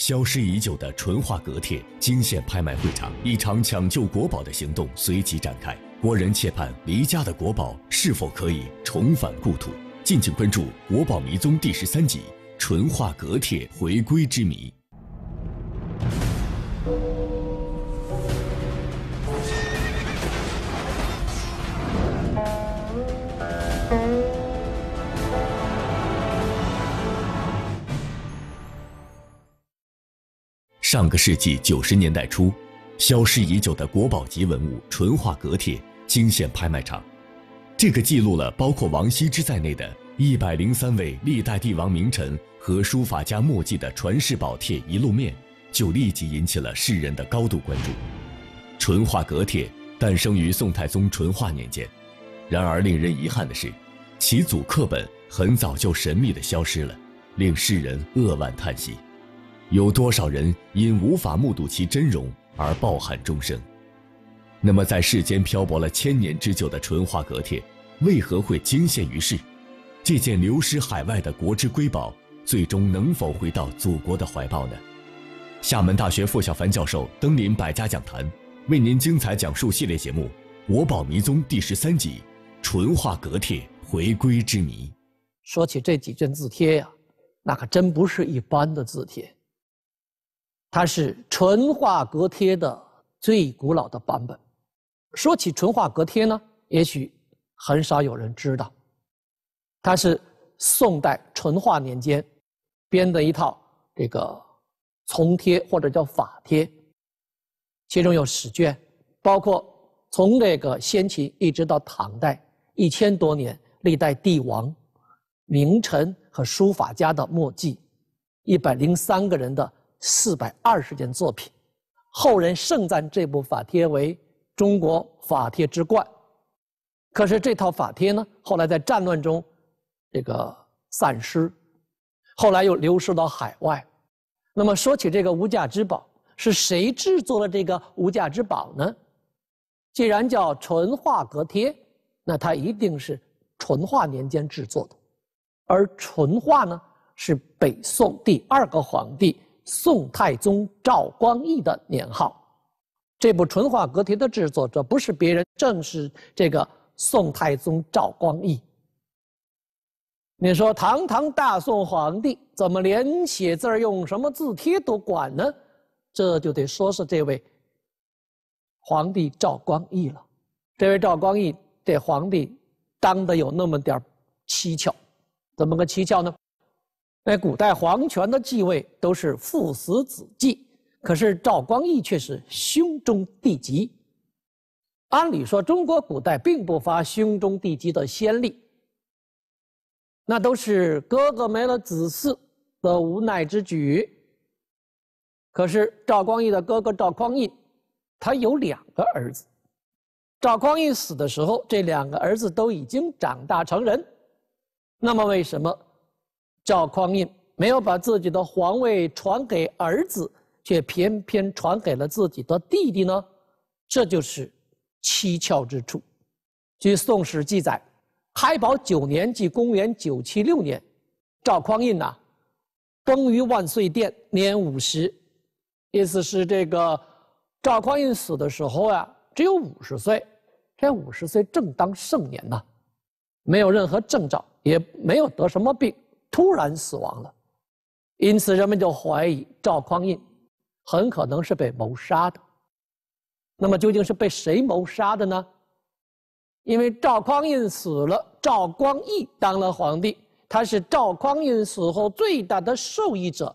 消失已久的淳化阁帖惊现拍卖会场，一场抢救国宝的行动随即展开。国人切盼离家的国宝是否可以重返故土？敬请关注《国宝迷踪》第十三集《淳化阁帖回归之谜》。上个世纪九十年代初，消失已久的国宝级文物《淳化阁帖》惊现拍卖场。这个记录了包括王羲之在内的103位历代帝王名臣和书法家墨迹的传世宝帖，一露面就立即引起了世人的高度关注。《淳化阁帖》诞生于宋太宗淳化年间，然而令人遗憾的是，其祖刻本很早就神秘地消失了，令世人扼腕叹息。有多少人因无法目睹其真容而抱憾终生？那么，在世间漂泊了千年之久的《淳化阁帖》，为何会惊现于世？这件流失海外的国之瑰宝，最终能否回到祖国的怀抱呢？厦门大学傅小凡教授登临百家讲坛，为您精彩讲述系列节目《国宝迷踪》第十三集《淳化阁帖回归之谜》。说起这几卷字帖呀，那可真不是一般的字帖。它是《淳化阁帖》的最古老的版本。说起《淳化阁帖》呢，也许很少有人知道。它是宋代淳化年间编的一套这个从帖或者叫法帖，其中有史卷，包括从这个先秦一直到唐代一千多年历代帝王、名臣和书法家的墨迹，一百零三个人的。四百二十件作品，后人盛赞这部法帖为中国法帖之冠。可是这套法帖呢，后来在战乱中这个散失，后来又流失到海外。那么说起这个无价之宝，是谁制作了这个无价之宝呢？既然叫淳化阁帖，那它一定是淳化年间制作的。而淳化呢，是北宋第二个皇帝。宋太宗赵光义的年号，这部淳化阁帖的制作，者不是别人，正是这个宋太宗赵光义。你说堂堂大宋皇帝，怎么连写字儿用什么字帖都管呢？这就得说是这位皇帝赵光义了。这位赵光义这皇帝当的有那么点蹊跷，怎么个蹊跷呢？在古代，皇权的继位都是父死子继，可是赵光义却是兄终弟及。按理说，中国古代并不乏兄终弟及的先例，那都是哥哥没了子嗣的无奈之举。可是赵光义的哥哥赵匡胤，他有两个儿子，赵匡胤死的时候，这两个儿子都已经长大成人。那么为什么？赵匡胤没有把自己的皇位传给儿子，却偏偏传给了自己的弟弟呢，这就是蹊跷之处。据《宋史》记载，开宝九年即公元976年，赵匡胤呐，崩于万岁殿，年五十，意思是这个赵匡胤死的时候呀，只有五十岁，这五十岁正当盛年呐，没有任何征兆，也没有得什么病。突然死亡了，因此人们就怀疑赵匡胤很可能是被谋杀的。那么究竟是被谁谋杀的呢？因为赵匡胤死了，赵光义当了皇帝，他是赵匡胤死后最大的受益者，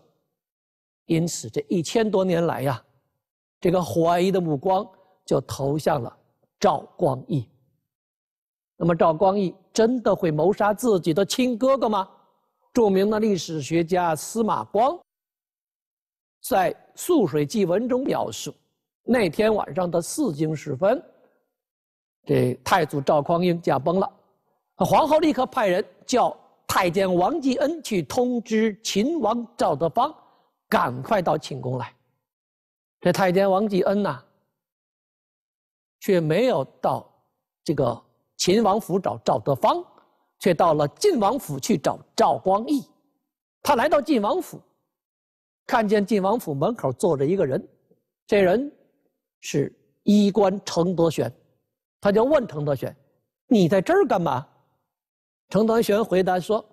因此这一千多年来呀，这个怀疑的目光就投向了赵光义。那么赵光义真的会谋杀自己的亲哥哥吗？著名的历史学家司马光在《涑水记文》中描述，那天晚上的四更时分，这太祖赵匡胤驾崩了，皇后立刻派人叫太监王继恩去通知秦王赵德芳，赶快到寝宫来。这太监王继恩呐，却没有到这个秦王府找赵德芳。却到了晋王府去找赵光义，他来到晋王府，看见晋王府门口坐着一个人，这人是衣冠程德玄，他就问程德玄：“你在这儿干嘛？”程德玄回答说：“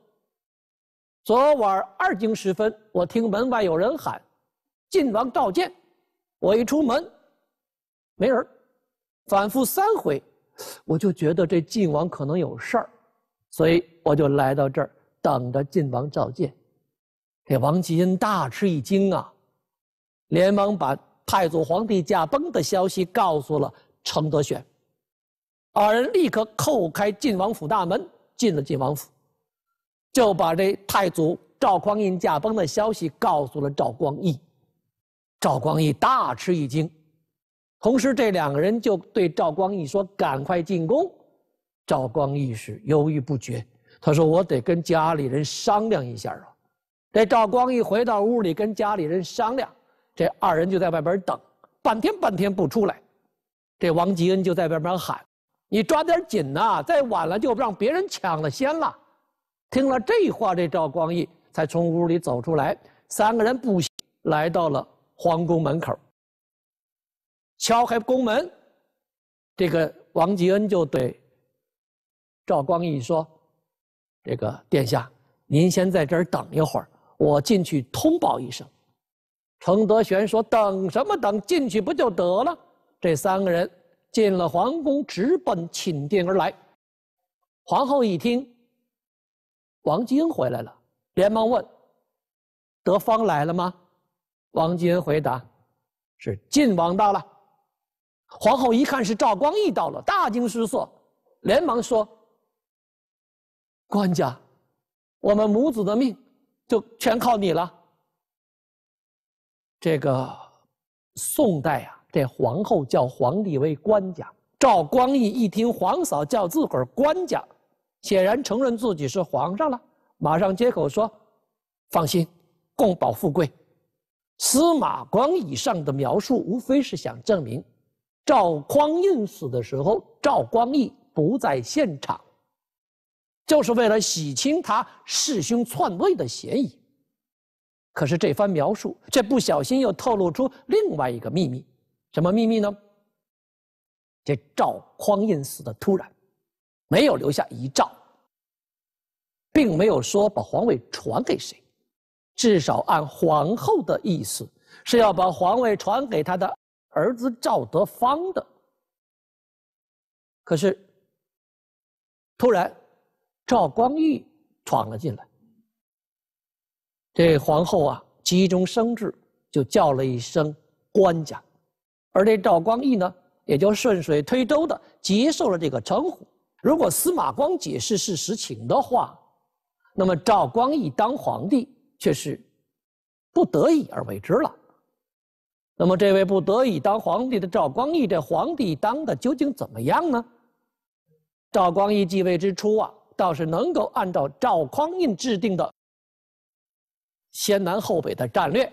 昨晚二更时分，我听门外有人喊‘晋王召见’，我一出门，没人，反复三回，我就觉得这晋王可能有事儿。”所以我就来到这儿，等着晋王召见。这王吉英大吃一惊啊，连忙把太祖皇帝驾崩的消息告诉了程德玄。二人立刻叩开晋王府大门，进了晋王府，就把这太祖赵匡胤驾崩的消息告诉了赵光义。赵光义大吃一惊，同时这两个人就对赵光义说：“赶快进宫。”赵光义是犹豫不决，他说：“我得跟家里人商量一下啊。”这赵光义回到屋里跟家里人商量，这二人就在外边等，半天半天不出来。这王吉恩就在外边喊：“你抓点紧呐，再晚了就让别人抢了先了。”听了这话，这赵光义才从屋里走出来，三个人步行来到了皇宫门口。敲开宫门，这个王吉恩就对。赵光义说：“这个殿下，您先在这儿等一会儿，我进去通报一声。”程德玄说：“等什么等？进去不就得了？”这三个人进了皇宫，直奔寝殿而来。皇后一听，王金回来了，连忙问：“德芳来了吗？”王金回答：“是晋王到了。”皇后一看是赵光义到了，大惊失色，连忙说。官家，我们母子的命就全靠你了。这个宋代啊，这皇后叫皇帝为官家。赵光义一听皇嫂叫自个儿官家，显然承认自己是皇上了，马上接口说：“放心，共保富贵。”司马光以上的描述，无非是想证明，赵匡胤死的时候，赵光义不在现场。就是为了洗清他弑兄篡位的嫌疑，可是这番描述却不小心又透露出另外一个秘密，什么秘密呢？这赵匡胤死的突然，没有留下遗诏，并没有说把皇位传给谁，至少按皇后的意思是要把皇位传给他的儿子赵德芳的，可是突然。赵光义闯了进来，这皇后啊，急中生智，就叫了一声“官家”，而这赵光义呢，也就顺水推舟的接受了这个称呼。如果司马光解释是实情的话，那么赵光义当皇帝却是不得已而为之了。那么，这位不得已当皇帝的赵光义，这皇帝当的究竟怎么样呢？赵光义继位之初啊。倒是能够按照赵匡胤制定的“先南后北”的战略，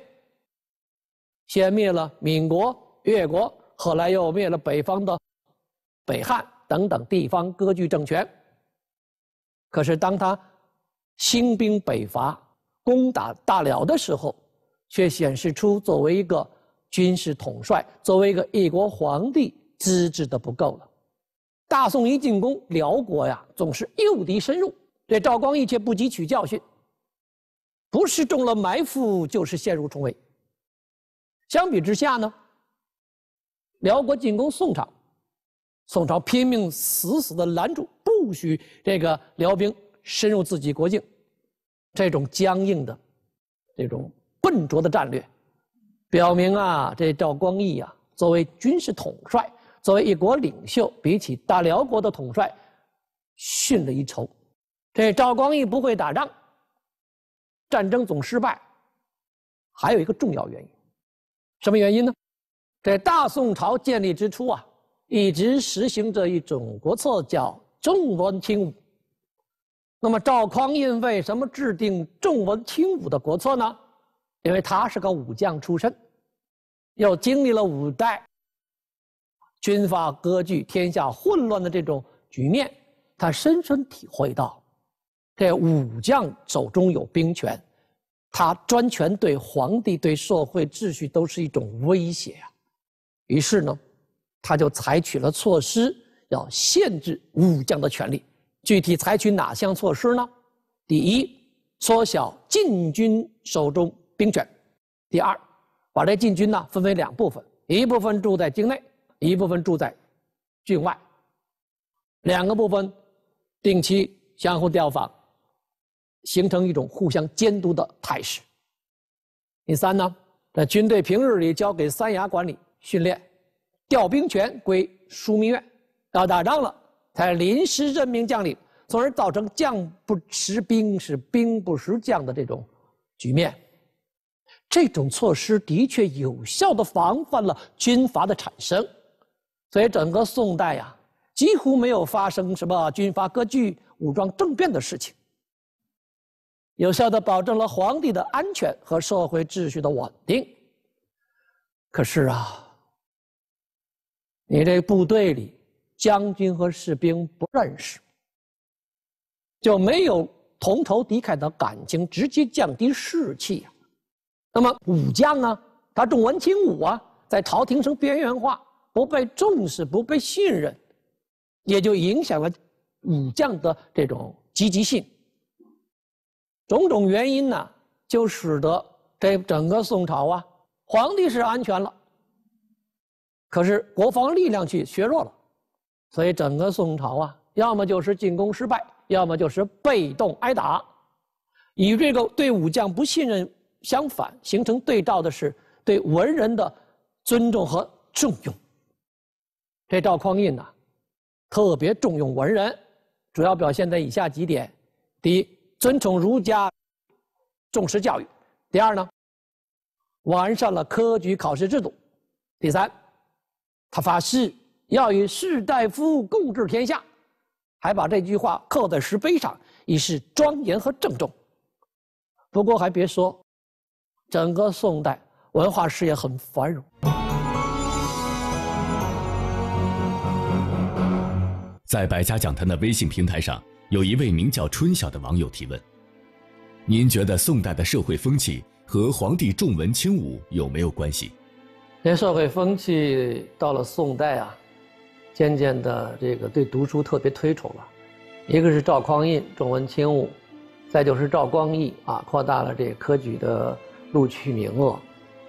先灭了闽国、越国，后来又灭了北方的北汉等等地方割据政权。可是当他兴兵北伐，攻打大辽的时候，却显示出作为一个军事统帅、作为一个一国皇帝，资质的不够了。大宋一进攻辽国呀，总是诱敌深入，这赵光义却不汲取教训，不是中了埋伏，就是陷入重围。相比之下呢，辽国进攻宋朝，宋朝拼命死死的拦住，不许这个辽兵深入自己国境。这种僵硬的、这种笨拙的战略，表明啊，这赵光义啊，作为军事统帅。作为一国领袖，比起大辽国的统帅逊了一筹。这赵光义不会打仗，战争总失败。还有一个重要原因，什么原因呢？这大宋朝建立之初啊，一直实行着一种国策，叫重文轻武。那么赵匡胤为什么制定重文轻武的国策呢？因为他是个武将出身，又经历了五代。军阀割据，天下混乱的这种局面，他深深体会到，这武将手中有兵权，他专权对皇帝、对社会秩序都是一种威胁啊。于是呢，他就采取了措施，要限制武将的权利。具体采取哪项措施呢？第一，缩小禁军手中兵权；第二，把这禁军呢分为两部分，一部分住在境内。一部分住在郡外，两个部分定期相互调访，形成一种互相监督的态势。第三呢，这军队平日里交给三衙管理训练，调兵权归枢密院，要打仗了才临时任命将领，从而造成将不识兵，是兵不识将的这种局面。这种措施的确有效的防范了军阀的产生。所以整个宋代呀，几乎没有发生什么军阀割据、武装政变的事情，有效的保证了皇帝的安全和社会秩序的稳定。可是啊，你这部队里将军和士兵不认识，就没有同仇敌忾的感情，直接降低士气啊。那么武将呢，他重文轻武啊，在朝廷上边缘化。不被重视、不被信任，也就影响了武将的这种积极性。种种原因呢，就使得这整个宋朝啊，皇帝是安全了，可是国防力量却削弱了。所以整个宋朝啊，要么就是进攻失败，要么就是被动挨打。与这个对武将不信任相反，形成对照的是对文人的尊重和重用。这赵匡胤呢，特别重用文人，主要表现在以下几点：第一，尊崇儒家，重视教育；第二呢，完善了科举考试制度；第三，他发誓要与士大夫共治天下，还把这句话刻在石碑上，以示庄严和郑重。不过还别说，整个宋代文化事业很繁荣。在百家讲坛的微信平台上，有一位名叫春晓的网友提问：“您觉得宋代的社会风气和皇帝重文轻武有没有关系？”这社会风气到了宋代啊，渐渐的这个对读书特别推崇了。一个是赵匡胤重文轻武，再就是赵光义啊，扩大了这科举的录取名额。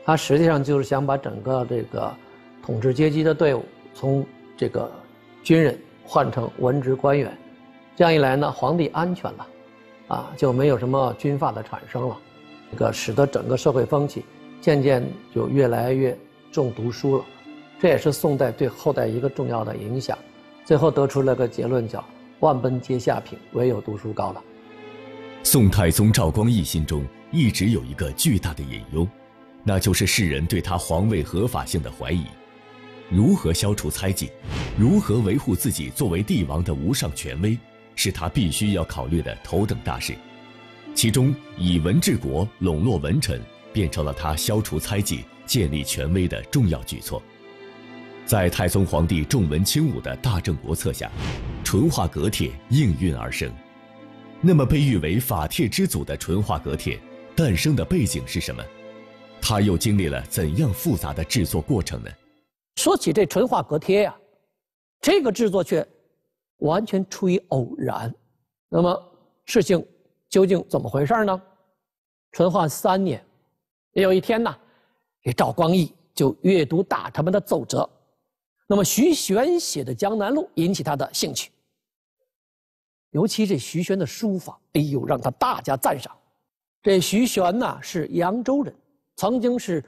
他实际上就是想把整个这个统治阶级的队伍从这个军人。换成文职官员，这样一来呢，皇帝安全了，啊，就没有什么军阀的产生了，这个使得整个社会风气渐渐就越来越重读书了，这也是宋代对后代一个重要的影响。最后得出了个结论，叫“万般皆下品，唯有读书高”了。宋太宗赵光义心中一直有一个巨大的隐忧，那就是世人对他皇位合法性的怀疑。如何消除猜忌，如何维护自己作为帝王的无上权威，是他必须要考虑的头等大事。其中，以文治国、笼络文臣，变成了他消除猜忌、建立权威的重要举措。在太宗皇帝重文轻武的大政国策下，《淳化阁帖》应运而生。那么，被誉为法帖之祖的《淳化阁帖》，诞生的背景是什么？它又经历了怎样复杂的制作过程呢？说起这淳化阁帖呀，这个制作却完全出于偶然。那么事情究竟怎么回事呢？淳化三年，有一天呢，这赵光义就阅读大臣们的奏折，那么徐玄写的江南录引起他的兴趣，尤其这徐玄的书法，哎呦，让他大加赞赏。这徐玄呢是扬州人，曾经是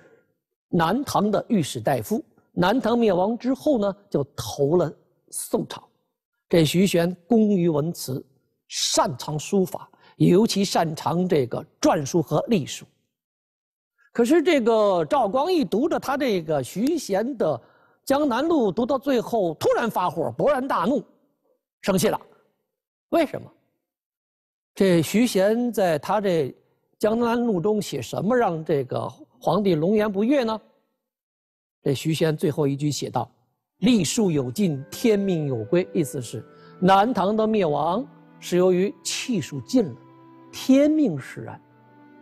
南唐的御史大夫。南唐灭亡之后呢，就投了宋朝。这徐铉工于文辞，擅长书法，尤其擅长这个篆书和隶书。可是这个赵光义读着他这个徐贤的《江南路》，读到最后，突然发火，勃然大怒，生气了。为什么？这徐贤在他这《江南路》中写什么让这个皇帝龙颜不悦呢？这徐宣最后一句写道：“力数有尽，天命有归。”意思是，南唐的灭亡是由于气数尽了，天命使然。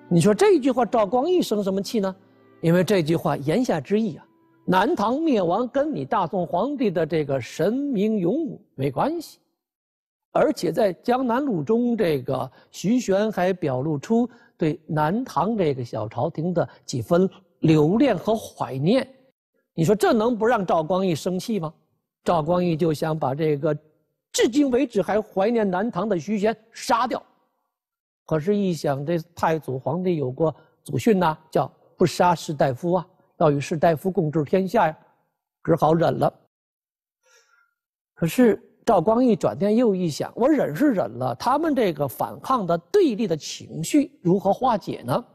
你说这句话，赵光义生什么气呢？因为这句话言下之意啊，南唐灭亡跟你大宋皇帝的这个神明勇武没关系。而且在《江南录》中，这个徐玄还表露出对南唐这个小朝廷的几分留恋和怀念。你说这能不让赵光义生气吗？赵光义就想把这个至今为止还怀念南唐的徐贤杀掉，可是，一想这太祖皇帝有过祖训呐，叫不杀士大夫啊，要与士大夫共治天下呀，只好忍了。可是赵光义转念又一想，我忍是忍了，他们这个反抗的对立的情绪如何化解呢？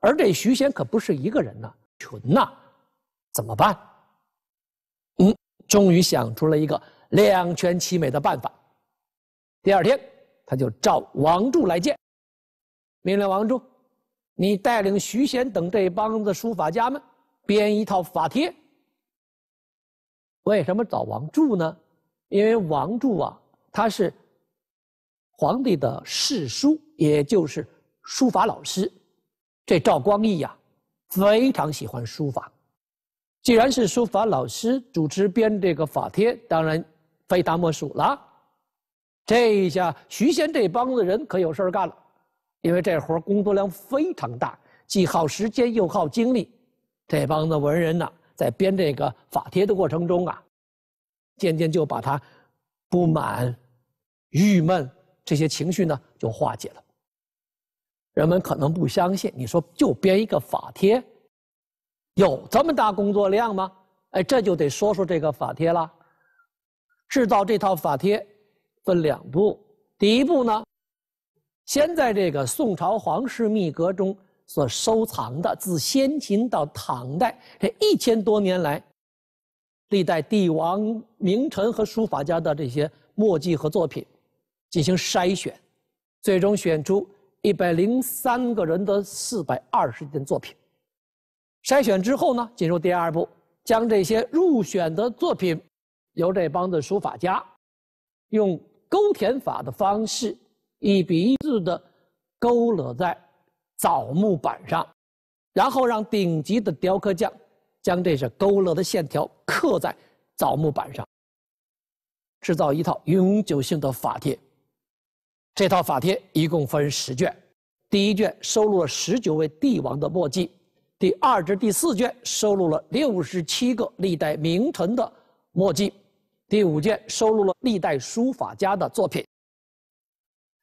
而这徐贤可不是一个人呐，群呐。怎么办？嗯，终于想出了一个两全其美的办法。第二天，他就召王柱来见，命令王柱，你带领徐贤等这帮子书法家们编一套法帖。”为什么找王柱呢？因为王柱啊，他是皇帝的侍书，也就是书法老师。这赵光义呀，非常喜欢书法。既然是书法老师主持编这个法帖，当然非他莫属了。这一下，徐贤这帮子人可有事干了，因为这活工作量非常大，既耗时间又耗精力。这帮子文人呢，在编这个法帖的过程中啊，渐渐就把他不满、郁闷这些情绪呢，就化解了。人们可能不相信，你说就编一个法帖。有这么大工作量吗？哎，这就得说说这个法帖了。制造这套法帖，分两步。第一步呢，先在这个宋朝皇室秘阁中所收藏的自先秦到唐代这一千多年来，历代帝王、名臣和书法家的这些墨迹和作品，进行筛选，最终选出一百零三个人的四百二十件作品。筛选之后呢，进入第二步，将这些入选的作品，由这帮子书法家，用勾填法的方式，一笔一字的勾勒在枣木板上，然后让顶级的雕刻匠将这些勾勒的线条刻在枣木板上，制造一套永久性的法帖。这套法帖一共分十卷，第一卷收录了十九位帝王的墨迹。第二至第四卷收录了六十七个历代名臣的墨迹，第五卷收录了历代书法家的作品，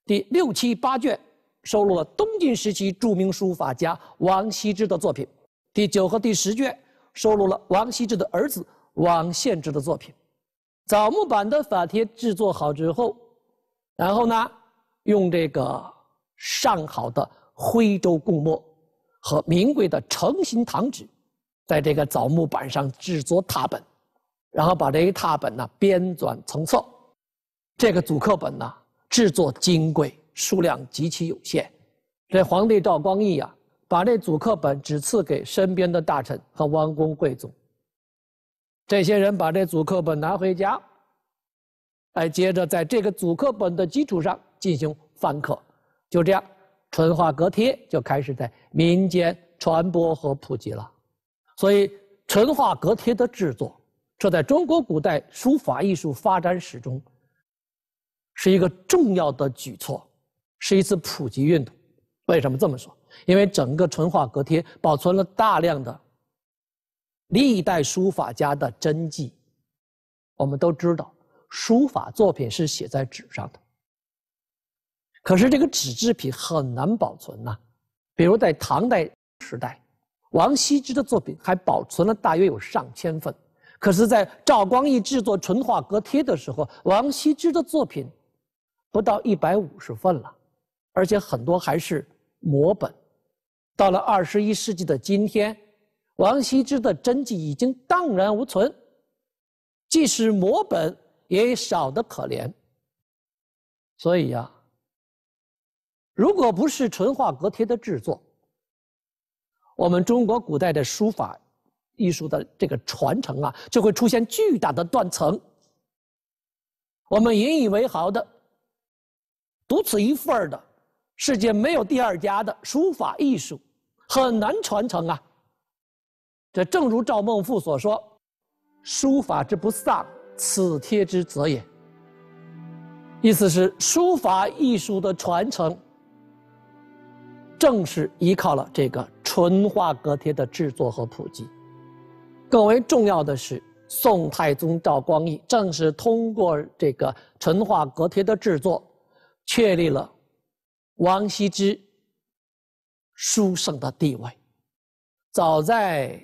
第六七八卷收录了东晋时期著名书法家王羲之的作品，第九和第十卷收录了王羲之的儿子王献之的作品。枣木板的法帖制作好之后，然后呢，用这个上好的徽州贡墨。和名贵的成型糖纸，在这个枣木板上制作拓本，然后把这一拓本呢编纂成册，这个祖刻本呢制作金贵，数量极其有限。这皇帝赵光义啊，把这祖刻本只赐给身边的大臣和王公贵族。这些人把这组刻本拿回家，哎，接着在这个组刻本的基础上进行翻刻，就这样。淳化阁帖就开始在民间传播和普及了，所以淳化阁帖的制作，这在中国古代书法艺术发展史中是一个重要的举措，是一次普及运动。为什么这么说？因为整个淳化阁帖保存了大量的历代书法家的真迹，我们都知道，书法作品是写在纸上的。可是这个纸制品很难保存呐，比如在唐代时代，王羲之的作品还保存了大约有上千份，可是，在赵光义制作淳化阁帖的时候，王羲之的作品，不到一百五十份了，而且很多还是摹本。到了二十一世纪的今天，王羲之的真迹已经荡然无存，即使摹本也少得可怜。所以呀。如果不是淳化阁帖的制作，我们中国古代的书法艺术的这个传承啊，就会出现巨大的断层。我们引以为豪的、独此一份儿的、世界没有第二家的书法艺术，很难传承啊。这正如赵孟頫所说：“书法之不丧，此帖之则也。”意思是书法艺术的传承。正是依靠了这个淳化阁帖的制作和普及，更为重要的是，宋太宗赵光义正是通过这个淳化阁帖的制作，确立了王羲之书圣的地位。早在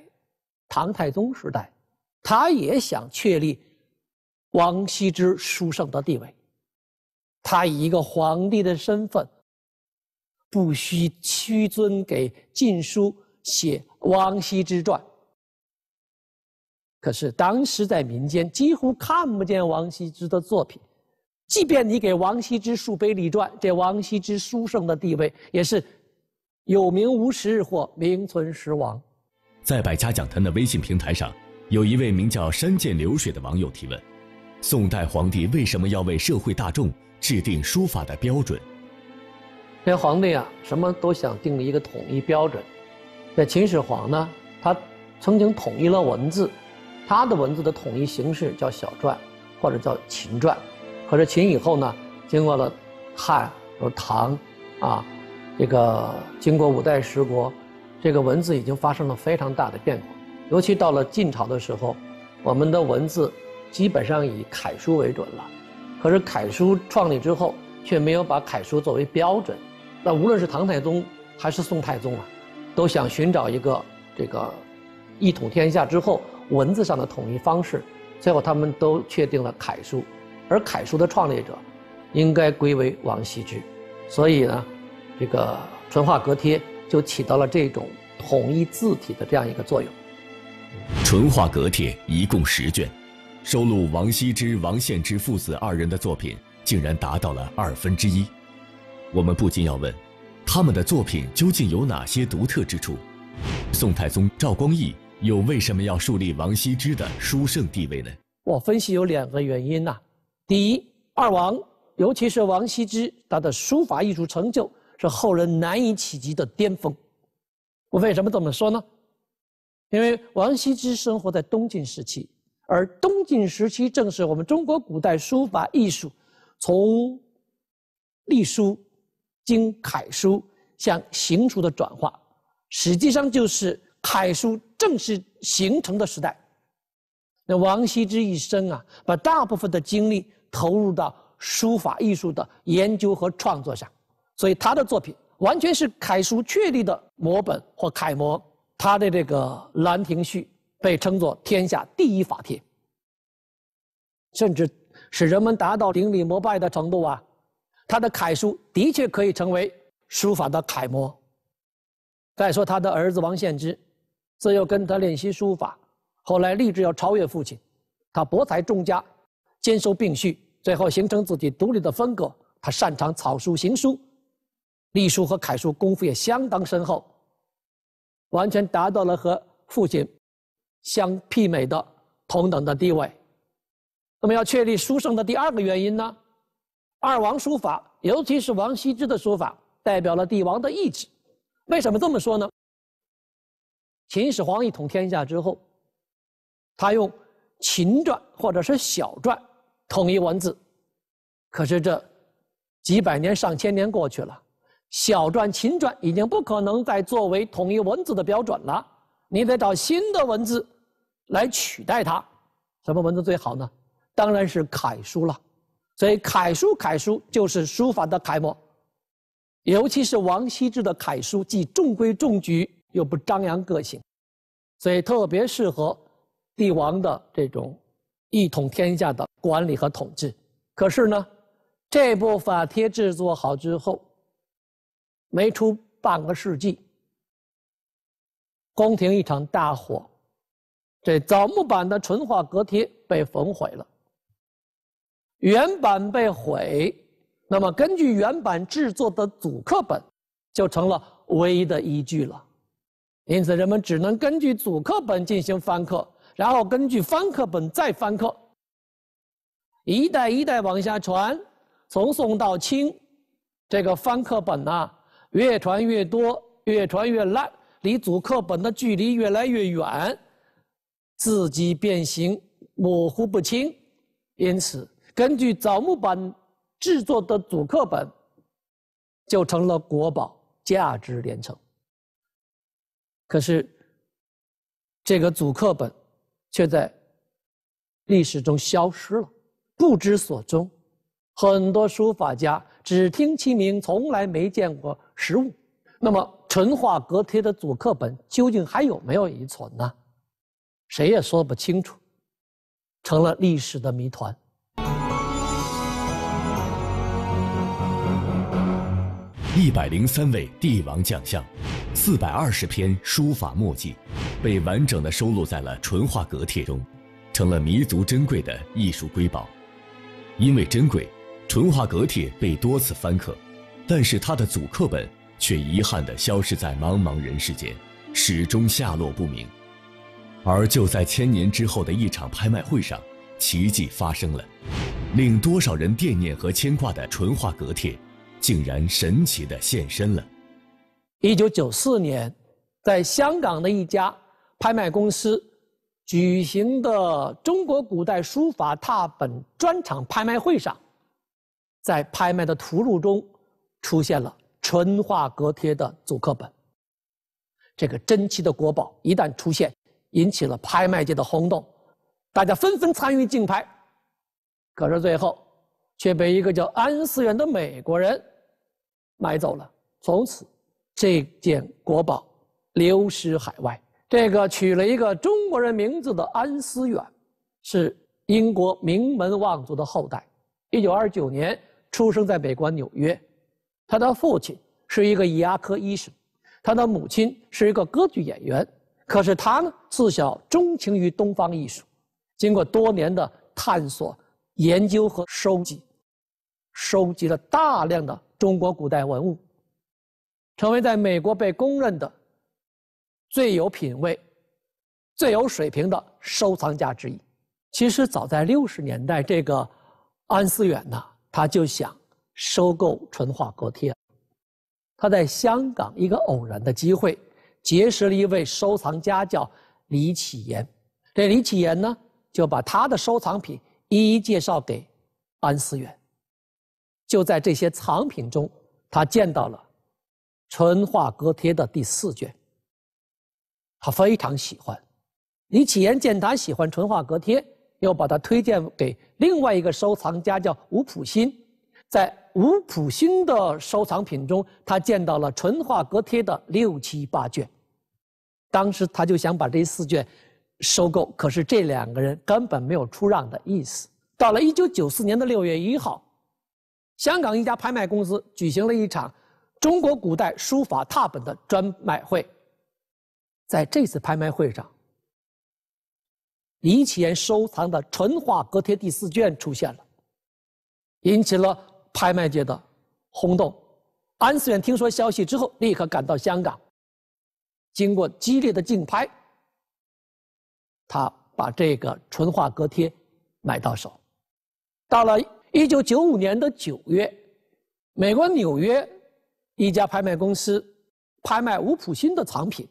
唐太宗时代，他也想确立王羲之书圣的地位，他以一个皇帝的身份。不需屈尊给《晋书》写王羲之传。可是当时在民间几乎看不见王羲之的作品，即便你给王羲之竖碑立传，这王羲之书圣的地位也是有名无实或名存实亡。在百家讲坛的微信平台上，有一位名叫“山涧流水”的网友提问：宋代皇帝为什么要为社会大众制定书法的标准？这皇帝啊，什么都想定一个统一标准。这秦始皇呢，他曾经统一了文字，他的文字的统一形式叫小篆，或者叫秦篆。可是秦以后呢，经过了汉、有唐，啊，这个经过五代十国，这个文字已经发生了非常大的变化。尤其到了晋朝的时候，我们的文字基本上以楷书为准了。可是楷书创立之后，却没有把楷书作为标准。那无论是唐太宗还是宋太宗啊，都想寻找一个这个一统天下之后文字上的统一方式，最后他们都确定了楷书。而楷书的创立者，应该归为王羲之。所以呢，这个《淳化阁帖》就起到了这种统一字体的这样一个作用。《淳化阁帖》一共十卷，收录王羲之、王献之父子二人的作品，竟然达到了二分之一。我们不禁要问，他们的作品究竟有哪些独特之处？宋太宗赵光义又为什么要树立王羲之的书圣地位呢？我分析有两个原因呐。第一，二王，尤其是王羲之，他的书法艺术成就是后人难以企及的巅峰。我为什么这么说呢？因为王羲之生活在东晋时期，而东晋时期正是我们中国古代书法艺术从隶书经楷书向行书的转化，实际上就是楷书正式形成的时代。那王羲之一生啊，把大部分的精力投入到书法艺术的研究和创作上，所以他的作品完全是楷书确立的模本或楷模。他的这个《兰亭序》被称作天下第一法帖，甚至使人们达到顶礼膜拜的程度啊。他的楷书的确可以成为书法的楷模。再说他的儿子王献之，自幼跟他练习书法，后来立志要超越父亲。他博才众家，兼收并蓄，最后形成自己独立的风格。他擅长草书、行书、隶书和楷书，功夫也相当深厚，完全达到了和父亲相媲美的同等的地位。那么，要确立书圣的第二个原因呢？二王书法，尤其是王羲之的书法，代表了帝王的意志。为什么这么说呢？秦始皇一统天下之后，他用秦篆或者是小篆统一文字。可是这几百年、上千年过去了，小篆、秦篆已经不可能再作为统一文字的标准了。你得找新的文字来取代它。什么文字最好呢？当然是楷书了。所以楷书，楷书就是书法的楷模，尤其是王羲之的楷书，既中规中矩又不张扬个性，所以特别适合帝王的这种一统天下的管理和统治。可是呢，这部法帖制作好之后，没出半个世纪，宫廷一场大火，这枣木版的淳化阁帖被焚毁了。原版被毁，那么根据原版制作的祖刻本，就成了唯一的依据了。因此，人们只能根据祖刻本进行翻刻，然后根据翻刻本再翻刻。一代一代往下传，从宋到清，这个翻刻本啊，越传越多，越传越烂，离祖刻本的距离越来越远，字迹变形，模糊不清。因此。根据枣木板制作的祖刻本，就成了国宝，价值连城。可是，这个组刻本却在历史中消失了，不知所踪。很多书法家只听其名，从来没见过实物。那么，淳化阁帖的组刻本究竟还有没有遗存呢？谁也说不清楚，成了历史的谜团。一百零三位帝王将相，四百二十篇书法墨迹，被完整的收录在了《淳化阁帖》中，成了弥足珍贵的艺术瑰宝。因为珍贵，《淳化阁帖》被多次翻刻，但是它的祖刻本却遗憾地消失在茫茫人世间，始终下落不明。而就在千年之后的一场拍卖会上，奇迹发生了，令多少人惦念和牵挂的《淳化阁帖》。竟然神奇的现身了。一九九四年，在香港的一家拍卖公司举行的中国古代书法拓本专场拍卖会上，在拍卖的图录中出现了《淳化阁帖》的祖刻本。这个珍奇的国宝一旦出现，引起了拍卖界的轰动，大家纷纷参与竞拍，可是最后却被一个叫安思远的美国人。买走了，从此这件国宝流失海外。这个取了一个中国人名字的安思远，是英国名门望族的后代。一九二九年出生在美国纽约，他的父亲是一个牙科医生，他的母亲是一个歌剧演员。可是他呢，自小钟情于东方艺术，经过多年的探索、研究和收集，收集了大量的。中国古代文物，成为在美国被公认的最有品位、最有水平的收藏家之一。其实早在六十年代，这个安思远呢，他就想收购《淳化阁帖》。他在香港一个偶然的机会，结识了一位收藏家叫李启言。这李启言呢，就把他的收藏品一一介绍给安思远。就在这些藏品中，他见到了《淳化阁帖》的第四卷。他非常喜欢。李启言见他喜欢《淳化阁帖》，又把他推荐给另外一个收藏家叫吴普新。在吴普新的收藏品中，他见到了《淳化阁帖》的六七八卷。当时他就想把这四卷收购，可是这两个人根本没有出让的意思。到了1994年的6月1号。香港一家拍卖公司举行了一场中国古代书法拓本的专卖会。在这次拍卖会上，李启言收藏的《淳化阁帖》第四卷出现了，引起了拍卖界的轰动。安思远听说消息之后，立刻赶到香港。经过激烈的竞拍，他把这个《淳化阁帖》买到手。到了。一九九五年的九月，美国纽约一家拍卖公司拍卖吴普新的藏品，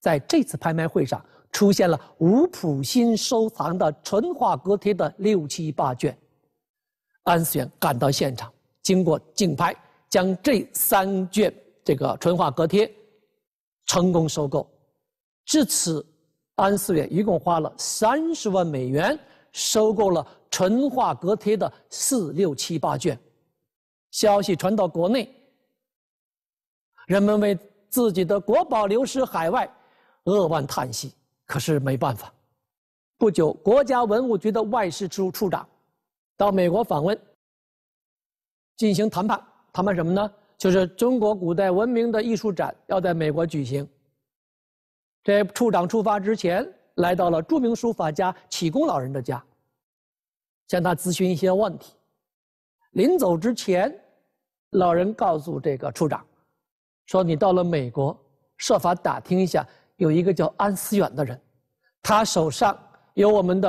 在这次拍卖会上出现了吴普新收藏的淳化阁帖的六七八卷，安思远赶到现场，经过竞拍，将这三卷这个淳化阁帖成功收购，至此，安思远一共花了三十万美元收购了。淳化阁帖的四六七八卷，消息传到国内，人们为自己的国宝流失海外扼腕叹息。可是没办法，不久，国家文物局的外事处处长到美国访问，进行谈判。谈判什么呢？就是中国古代文明的艺术展要在美国举行。这处长出发之前，来到了著名书法家启功老人的家。向他咨询一些问题。临走之前，老人告诉这个处长说：“你到了美国，设法打听一下，有一个叫安思远的人，他手上有我们的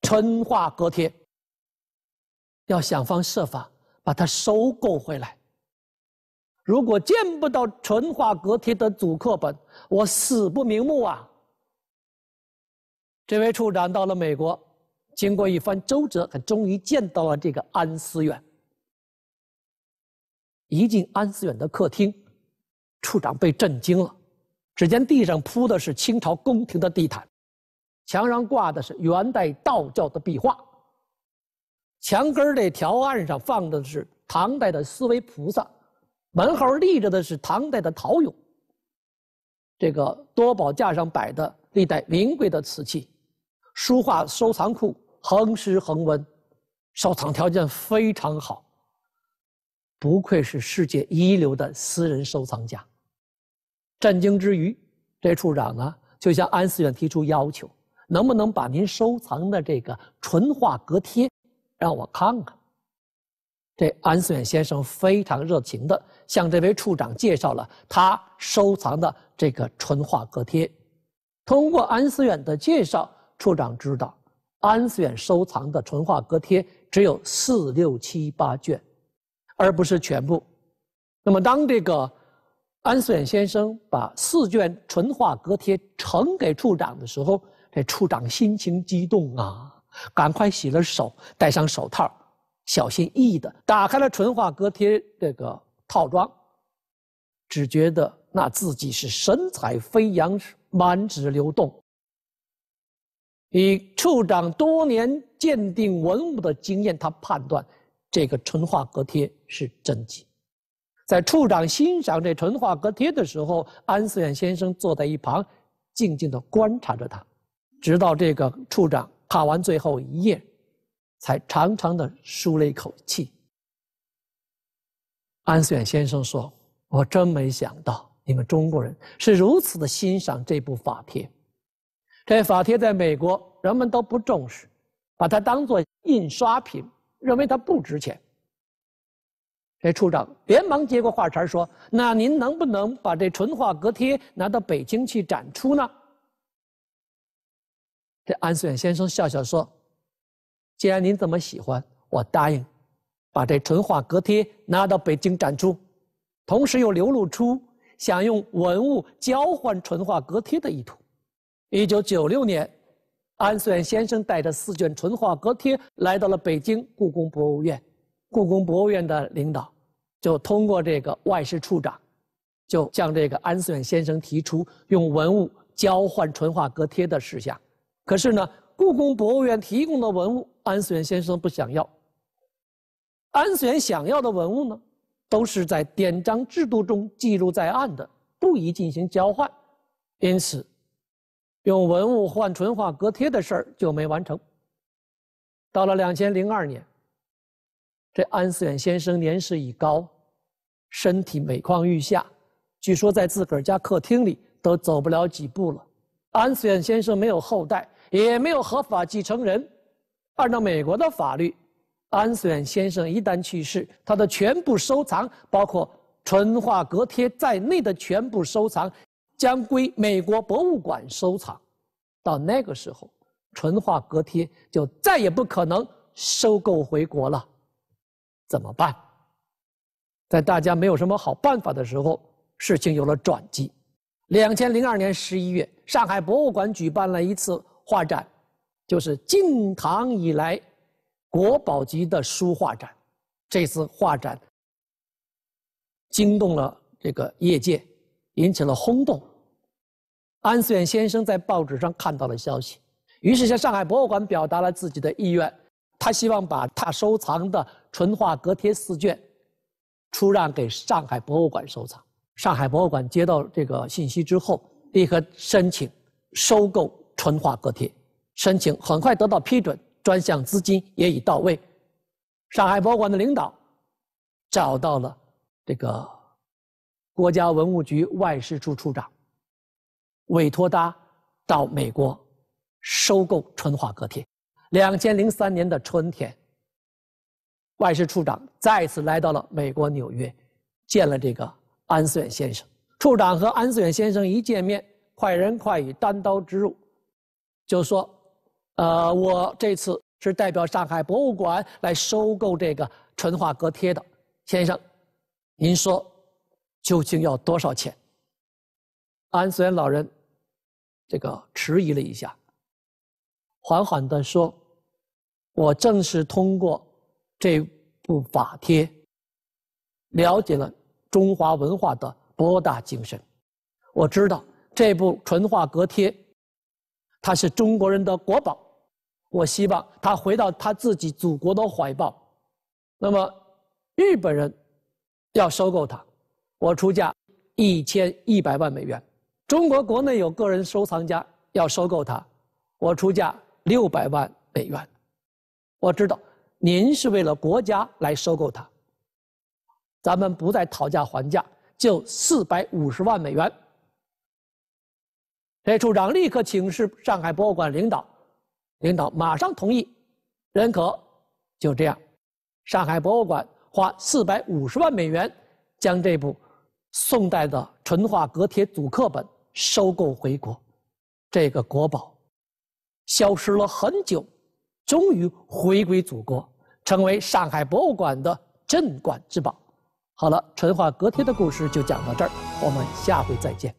《淳化阁帖》，要想方设法把他收购回来。如果见不到《淳化阁帖》的祖刻本，我死不瞑目啊！”这位处长到了美国。经过一番周折，他终于见到了这个安思远。一进安思远的客厅，处长被震惊了。只见地上铺的是清朝宫廷的地毯，墙上挂的是元代道教的壁画，墙根儿的条案上放的是唐代的思维菩萨，门后立着的是唐代的陶俑，这个多宝架上摆的历代名贵的瓷器。书画收藏库恒湿恒温，收藏条件非常好，不愧是世界一流的私人收藏家。震惊之余，这处长呢就向安思远提出要求：能不能把您收藏的这个纯画格帖让我看看？这安思远先生非常热情的向这位处长介绍了他收藏的这个纯画格帖。通过安思远的介绍。处长知道，安思远收藏的《淳化阁帖》只有四六七八卷，而不是全部。那么，当这个安思远先生把四卷《淳化阁帖》呈给处长的时候，这处长心情激动啊，赶快洗了手，戴上手套，小心翼翼的打开了《淳化阁帖》这个套装，只觉得那自己是神采飞扬，满纸流动。以处长多年鉴定文物的经验，他判断这个《淳化阁帖》是真迹。在处长欣赏这《淳化阁帖》的时候，安思远先生坐在一旁，静静的观察着他，直到这个处长看完最后一页，才长长的舒了一口气。安思远先生说：“我真没想到，你们中国人是如此的欣赏这部法帖。”这法帖在美国，人们都不重视，把它当做印刷品，认为它不值钱。这处长连忙接过话茬说：“那您能不能把这淳化阁帖拿到北京去展出呢？”这安思远先生笑笑说：“既然您这么喜欢，我答应，把这淳化阁帖拿到北京展出，同时又流露出想用文物交换淳化阁帖的意图。”一九九六年，安思远先生带着四卷淳化阁帖来到了北京故宫博物院。故宫博物院的领导就通过这个外事处长，就向这个安思远先生提出用文物交换淳化阁帖的事项。可是呢，故宫博物院提供的文物，安思远先生不想要。安思远想要的文物呢，都是在典章制度中记录在案的，不宜进行交换，因此。用文物换纯化阁贴的事儿就没完成。到了两千零二年，这安思远先生年事已高，身体每况愈下，据说在自个儿家客厅里都走不了几步了。安思远先生没有后代，也没有合法继承人。按照美国的法律，安思远先生一旦去世，他的全部收藏，包括纯化阁贴在内的全部收藏。将归美国博物馆收藏，到那个时候，淳化阁帖就再也不可能收购回国了，怎么办？在大家没有什么好办法的时候，事情有了转机。两千零二年十一月，上海博物馆举办了一次画展，就是晋唐以来国宝级的书画展。这次画展惊动了这个业界，引起了轰动。安思远先生在报纸上看到了消息，于是向上海博物馆表达了自己的意愿。他希望把他收藏的《淳化阁帖》四卷出让给上海博物馆收藏。上海博物馆接到这个信息之后，立刻申请收购《淳化阁帖》，申请很快得到批准，专项资金也已到位。上海博物馆的领导找到了这个国家文物局外事处处长。委托他到美国收购春化阁帖。两千零三年的春天，外事处长再次来到了美国纽约，见了这个安思远先生。处长和安思远先生一见面，快人快语，单刀直入，就说：“呃，我这次是代表上海博物馆来收购这个春化阁帖的，先生，您说究竟要多少钱？”安思远老人。这个迟疑了一下，缓缓地说：“我正是通过这部法帖了解了中华文化的博大精深。我知道这部《淳化阁帖》，它是中国人的国宝。我希望它回到它自己祖国的怀抱。那么，日本人要收购它，我出价一千一百万美元。”中国国内有个人收藏家要收购它，我出价六百万美元。我知道您是为了国家来收购它，咱们不再讨价还价，就四百五十万美元。雷处长立刻请示上海博物馆领导，领导马上同意，认可。就这样，上海博物馆花四百五十万美元，将这部宋代的《淳化阁帖》组刻本。收购回国，这个国宝消失了很久，终于回归祖国，成为上海博物馆的镇馆之宝。好了，淳化阁贴的故事就讲到这儿，我们下回再见。